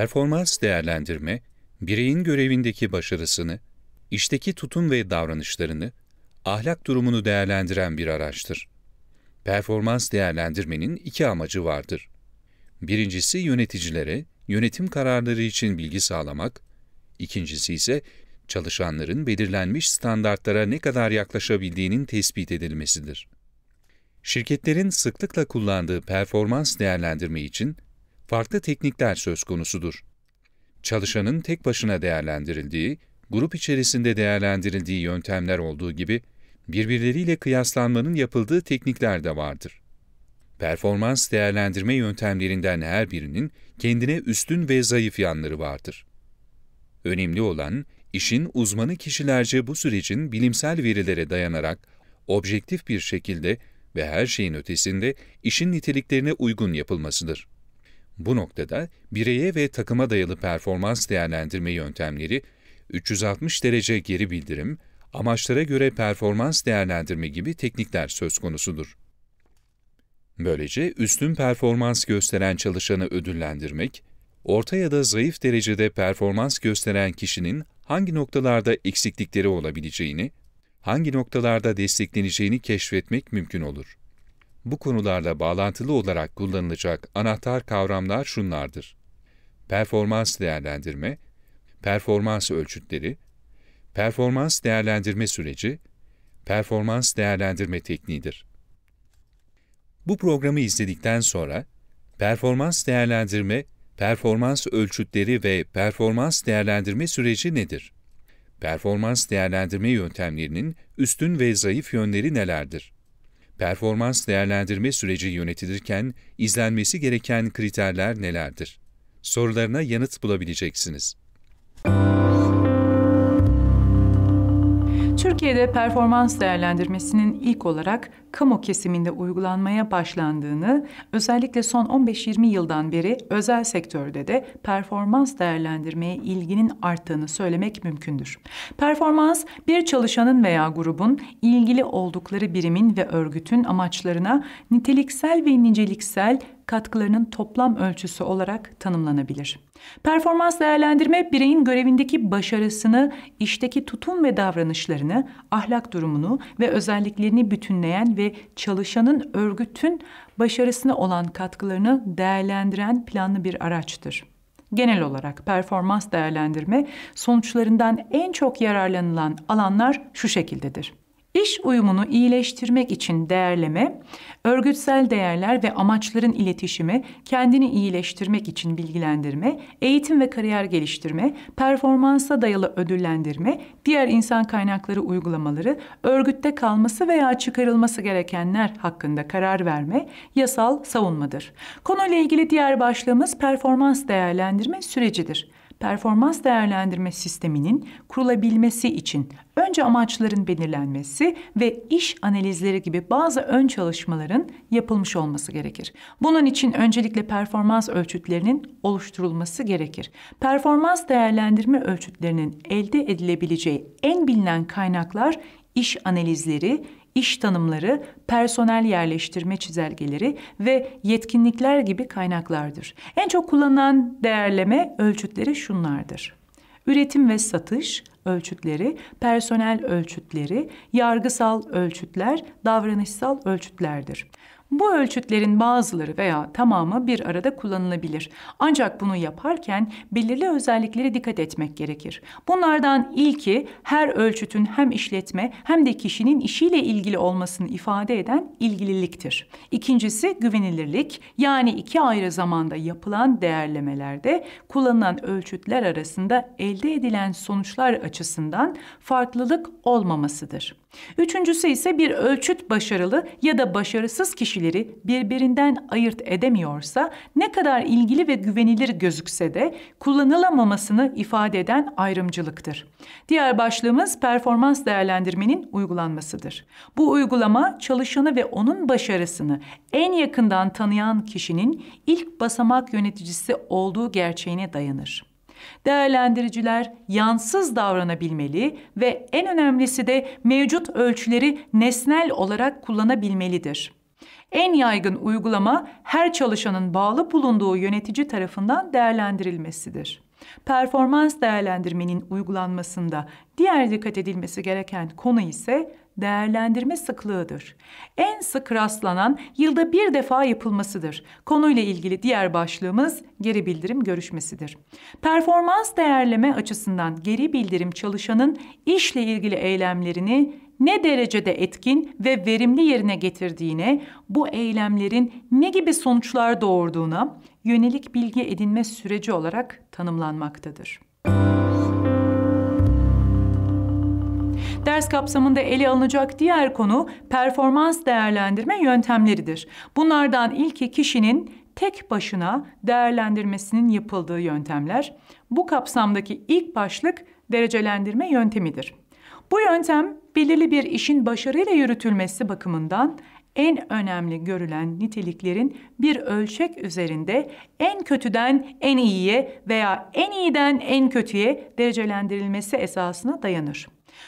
Performans değerlendirme, bireyin görevindeki başarısını, işteki tutum ve davranışlarını, ahlak durumunu değerlendiren bir araçtır. Performans değerlendirmenin iki amacı vardır. Birincisi yöneticilere yönetim kararları için bilgi sağlamak, ikincisi ise çalışanların belirlenmiş standartlara ne kadar yaklaşabildiğinin tespit edilmesidir. Şirketlerin sıklıkla kullandığı performans değerlendirme için farklı teknikler söz konusudur. Çalışanın tek başına değerlendirildiği, grup içerisinde değerlendirildiği yöntemler olduğu gibi birbirleriyle kıyaslanmanın yapıldığı teknikler de vardır. Performans değerlendirme yöntemlerinden her birinin kendine üstün ve zayıf yanları vardır. Önemli olan, işin uzmanı kişilerce bu sürecin bilimsel verilere dayanarak objektif bir şekilde ve her şeyin ötesinde işin niteliklerine uygun yapılmasıdır. Bu noktada bireye ve takıma dayalı performans değerlendirme yöntemleri, 360 derece geri bildirim, amaçlara göre performans değerlendirme gibi teknikler söz konusudur. Böylece üstün performans gösteren çalışanı ödüllendirmek, orta ya da zayıf derecede performans gösteren kişinin hangi noktalarda eksiklikleri olabileceğini, hangi noktalarda destekleneceğini keşfetmek mümkün olur. Bu konularla bağlantılı olarak kullanılacak anahtar kavramlar şunlardır. Performans değerlendirme, performans ölçütleri, performans değerlendirme süreci, performans değerlendirme tekniğidir. Bu programı izledikten sonra performans değerlendirme, performans ölçütleri ve performans değerlendirme süreci nedir? Performans değerlendirme yöntemlerinin üstün ve zayıf yönleri nelerdir? Performans değerlendirme süreci yönetilirken izlenmesi gereken kriterler nelerdir? Sorularına yanıt bulabileceksiniz. Müzik Türkiye'de performans değerlendirmesinin ilk olarak kamu kesiminde uygulanmaya başlandığını, özellikle son 15-20 yıldan beri özel sektörde de performans değerlendirmeye ilginin arttığını söylemek mümkündür. Performans, bir çalışanın veya grubun ilgili oldukları birimin ve örgütün amaçlarına niteliksel ve niceliksel katkılarının toplam ölçüsü olarak tanımlanabilir. Performans değerlendirme bireyin görevindeki başarısını, işteki tutum ve davranışlarını, ahlak durumunu ve özelliklerini bütünleyen ve çalışanın örgütün başarısına olan katkılarını değerlendiren planlı bir araçtır. Genel olarak performans değerlendirme sonuçlarından en çok yararlanılan alanlar şu şekildedir. İş uyumunu iyileştirmek için değerleme, örgütsel değerler ve amaçların iletişimi, kendini iyileştirmek için bilgilendirme, eğitim ve kariyer geliştirme, performansa dayalı ödüllendirme, diğer insan kaynakları uygulamaları, örgütte kalması veya çıkarılması gerekenler hakkında karar verme, yasal savunmadır. Konuyla ilgili diğer başlığımız performans değerlendirme sürecidir performans değerlendirme sisteminin kurulabilmesi için önce amaçların belirlenmesi ve iş analizleri gibi bazı ön çalışmaların yapılmış olması gerekir. Bunun için öncelikle performans ölçütlerinin oluşturulması gerekir. Performans değerlendirme ölçütlerinin elde edilebileceği en bilinen kaynaklar iş analizleri, iş tanımları, personel yerleştirme çizelgeleri ve yetkinlikler gibi kaynaklardır. En çok kullanılan değerleme ölçütleri şunlardır. Üretim ve satış ölçütleri, personel ölçütleri, yargısal ölçütler, davranışsal ölçütlerdir. Bu ölçütlerin bazıları veya tamamı bir arada kullanılabilir. Ancak bunu yaparken belirli özelliklere dikkat etmek gerekir. Bunlardan ilki her ölçütün hem işletme hem de kişinin işiyle ilgili olmasını ifade eden ilgililiktir. İkincisi güvenilirlik yani iki ayrı zamanda yapılan değerlemelerde kullanılan ölçütler arasında elde edilen sonuçlar açısından farklılık olmamasıdır. Üçüncüsü ise bir ölçüt başarılı ya da başarısız kişileri birbirinden ayırt edemiyorsa ne kadar ilgili ve güvenilir gözükse de kullanılamamasını ifade eden ayrımcılıktır. Diğer başlığımız performans değerlendirmenin uygulanmasıdır. Bu uygulama çalışanı ve onun başarısını en yakından tanıyan kişinin ilk basamak yöneticisi olduğu gerçeğine dayanır. Değerlendiriciler yansız davranabilmeli ve en önemlisi de mevcut ölçüleri nesnel olarak kullanabilmelidir. En yaygın uygulama her çalışanın bağlı bulunduğu yönetici tarafından değerlendirilmesidir. Performans değerlendirmenin uygulanmasında diğer dikkat edilmesi gereken konu ise değerlendirme sıklığıdır. En sık rastlanan yılda bir defa yapılmasıdır. Konuyla ilgili diğer başlığımız geri bildirim görüşmesidir. Performans değerleme açısından geri bildirim çalışanın işle ilgili eylemlerini ne derecede etkin ve verimli yerine getirdiğine, bu eylemlerin ne gibi sonuçlar doğurduğuna yönelik bilgi edinme süreci olarak tanımlanmaktadır. Ders kapsamında ele alınacak diğer konu performans değerlendirme yöntemleridir. Bunlardan ilki kişinin tek başına değerlendirmesinin yapıldığı yöntemler. Bu kapsamdaki ilk başlık derecelendirme yöntemidir. Bu yöntem belirli bir işin başarıyla yürütülmesi bakımından en önemli görülen niteliklerin bir ölçek üzerinde en kötüden en iyiye veya en iyiden en kötüye derecelendirilmesi esasına dayanır.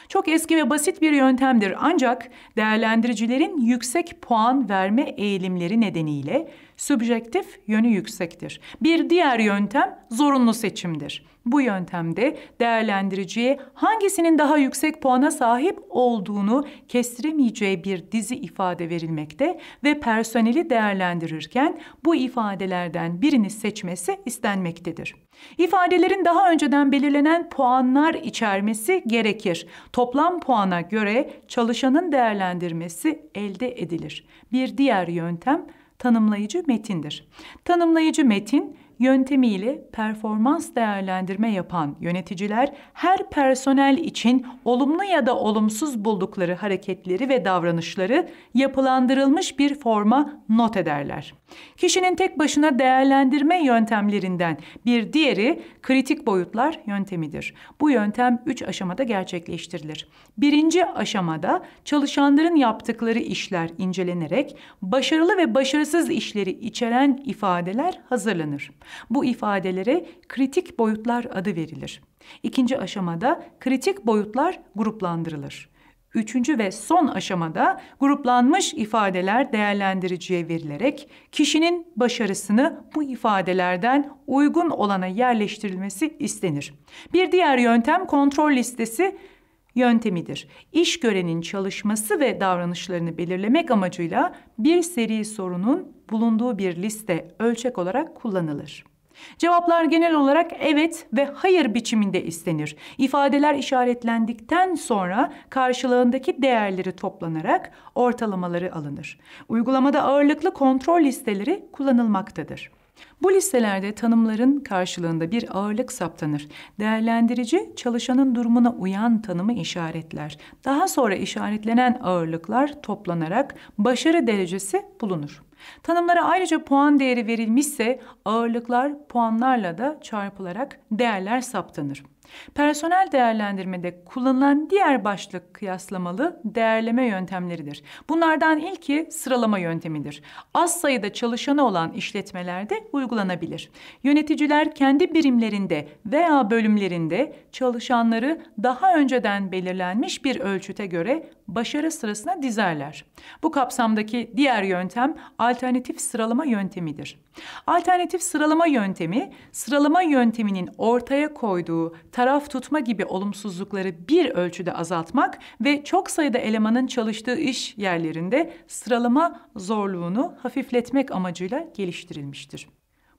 Çok eski ve basit bir yöntemdir ancak değerlendiricilerin yüksek puan verme eğilimleri nedeniyle Sübjektif yönü yüksektir. Bir diğer yöntem zorunlu seçimdir. Bu yöntemde değerlendiriciye hangisinin daha yüksek puana sahip olduğunu kestiremeyeceği bir dizi ifade verilmekte ve personeli değerlendirirken bu ifadelerden birini seçmesi istenmektedir. İfadelerin daha önceden belirlenen puanlar içermesi gerekir. Toplam puana göre çalışanın değerlendirmesi elde edilir. Bir diğer yöntem tanımlayıcı metindir. Tanımlayıcı metin yöntemiyle performans değerlendirme yapan yöneticiler her personel için olumlu ya da olumsuz buldukları hareketleri ve davranışları yapılandırılmış bir forma not ederler. Kişinin tek başına değerlendirme yöntemlerinden bir diğeri kritik boyutlar yöntemidir. Bu yöntem üç aşamada gerçekleştirilir. Birinci aşamada çalışanların yaptıkları işler incelenerek başarılı ve başarısız işleri içeren ifadeler hazırlanır. Bu ifadelere kritik boyutlar adı verilir. İkinci aşamada kritik boyutlar gruplandırılır. Üçüncü ve son aşamada gruplanmış ifadeler değerlendiriciye verilerek kişinin başarısını bu ifadelerden uygun olana yerleştirilmesi istenir. Bir diğer yöntem kontrol listesi yöntemidir. İş görenin çalışması ve davranışlarını belirlemek amacıyla bir seri sorunun bulunduğu bir liste ölçek olarak kullanılır. Cevaplar genel olarak evet ve hayır biçiminde istenir. İfadeler işaretlendikten sonra karşılığındaki değerleri toplanarak ortalamaları alınır. Uygulamada ağırlıklı kontrol listeleri kullanılmaktadır. Bu listelerde tanımların karşılığında bir ağırlık saptanır. Değerlendirici çalışanın durumuna uyan tanımı işaretler. Daha sonra işaretlenen ağırlıklar toplanarak başarı derecesi bulunur. Tanımlara ayrıca puan değeri verilmişse ağırlıklar puanlarla da çarpılarak değerler saptanır. Personel değerlendirmede kullanılan diğer başlık kıyaslamalı değerleme yöntemleridir. Bunlardan ilki sıralama yöntemidir. Az sayıda çalışanı olan işletmelerde uygulanabilir. Yöneticiler kendi birimlerinde veya bölümlerinde çalışanları daha önceden belirlenmiş bir ölçüte göre başarı sırasına dizerler. Bu kapsamdaki diğer yöntem alternatif sıralama yöntemidir. Alternatif sıralama yöntemi, sıralama yönteminin ortaya koyduğu taraf tutma gibi olumsuzlukları bir ölçüde azaltmak ve çok sayıda elemanın çalıştığı iş yerlerinde sıralama zorluğunu hafifletmek amacıyla geliştirilmiştir.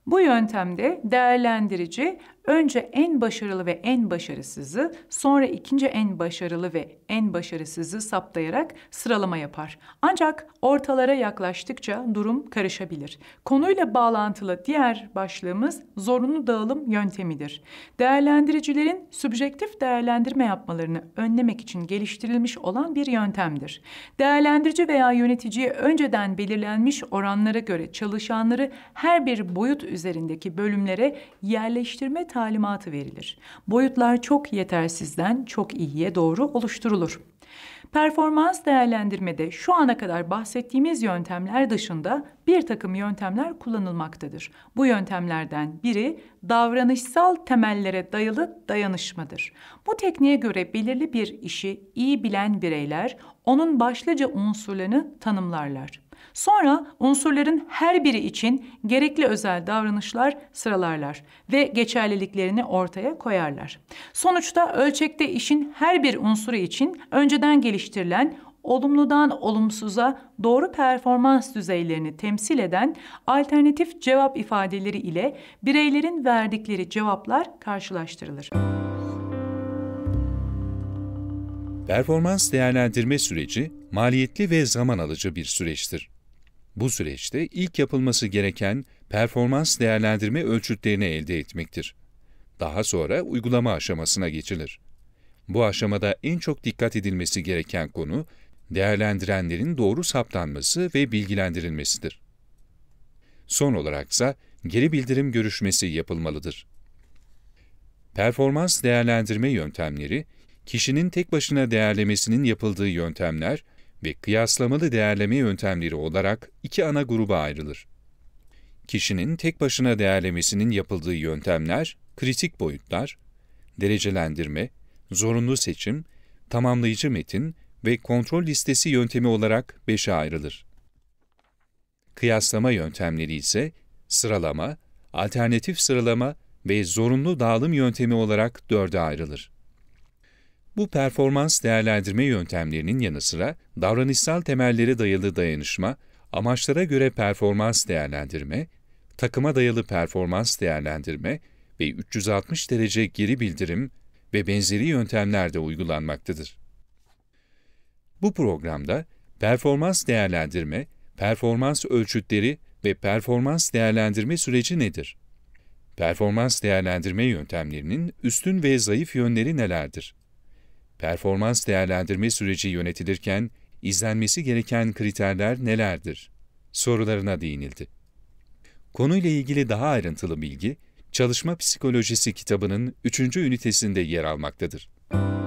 Bu yöntemde değerlendirici Önce en başarılı ve en başarısızı, sonra ikinci en başarılı ve en başarısızı saptayarak sıralama yapar. Ancak ortalara yaklaştıkça durum karışabilir. Konuyla bağlantılı diğer başlığımız zorunlu dağılım yöntemidir. Değerlendiricilerin subjektif değerlendirme yapmalarını önlemek için geliştirilmiş olan bir yöntemdir. Değerlendirici veya yöneticiye önceden belirlenmiş oranlara göre çalışanları her bir boyut üzerindeki bölümlere yerleştirme talimatı verilir. Boyutlar çok yetersizden çok iyiye doğru oluşturulur. Performans değerlendirmede şu ana kadar bahsettiğimiz yöntemler dışında bir takım yöntemler kullanılmaktadır. Bu yöntemlerden biri davranışsal temellere dayalı dayanışmadır. Bu tekniğe göre belirli bir işi iyi bilen bireyler onun başlıca unsurlarını tanımlarlar. Sonra unsurların her biri için gerekli özel davranışlar sıralarlar ve geçerliliklerini ortaya koyarlar. Sonuçta ölçekte işin her bir unsuru için önceden geliştirilen olumludan olumsuza doğru performans düzeylerini temsil eden alternatif cevap ifadeleri ile bireylerin verdikleri cevaplar karşılaştırılır. Performans değerlendirme süreci maliyetli ve zaman alıcı bir süreçtir. Bu süreçte ilk yapılması gereken performans değerlendirme ölçütlerini elde etmektir. Daha sonra uygulama aşamasına geçilir. Bu aşamada en çok dikkat edilmesi gereken konu, değerlendirenlerin doğru saptanması ve bilgilendirilmesidir. Son olaraksa geri bildirim görüşmesi yapılmalıdır. Performans değerlendirme yöntemleri, kişinin tek başına değerlemesinin yapıldığı yöntemler, ve kıyaslamalı değerleme yöntemleri olarak iki ana gruba ayrılır. Kişinin tek başına değerlemesinin yapıldığı yöntemler, kritik boyutlar, derecelendirme, zorunlu seçim, tamamlayıcı metin ve kontrol listesi yöntemi olarak beşe ayrılır. Kıyaslama yöntemleri ise sıralama, alternatif sıralama ve zorunlu dağılım yöntemi olarak dörde ayrılır. Bu performans değerlendirme yöntemlerinin yanı sıra davranışsal temelleri dayalı dayanışma, amaçlara göre performans değerlendirme, takıma dayalı performans değerlendirme ve 360 derece geri bildirim ve benzeri yöntemler de uygulanmaktadır. Bu programda performans değerlendirme, performans ölçütleri ve performans değerlendirme süreci nedir? Performans değerlendirme yöntemlerinin üstün ve zayıf yönleri nelerdir? Performans değerlendirme süreci yönetilirken izlenmesi gereken kriterler nelerdir? Sorularına değinildi. Konuyla ilgili daha ayrıntılı bilgi, Çalışma Psikolojisi kitabının 3. ünitesinde yer almaktadır. Müzik